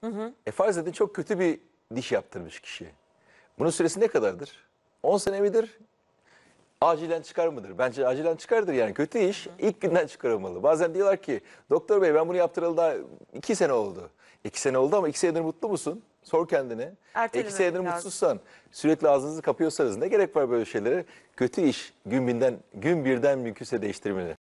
Hı hı. E farz edin çok kötü bir diş yaptırmış kişi. Bunun süresi ne kadardır? 10 sene midir? Acilen çıkar mıdır? Bence acilen çıkardır yani. Kötü iş ilk günden çıkarılmalı. Bazen diyorlar ki doktor bey ben bunu yaptıralı daha 2 sene oldu. 2 sene oldu ama 2 senedir mutlu musun? Sor kendine. E, Ertelememek 2 senedir lazım. mutsuzsan sürekli ağzınızı kapıyorsanız ne gerek var böyle şeylere? Kötü iş gün binden gün birden mümkünse değiştirmeli.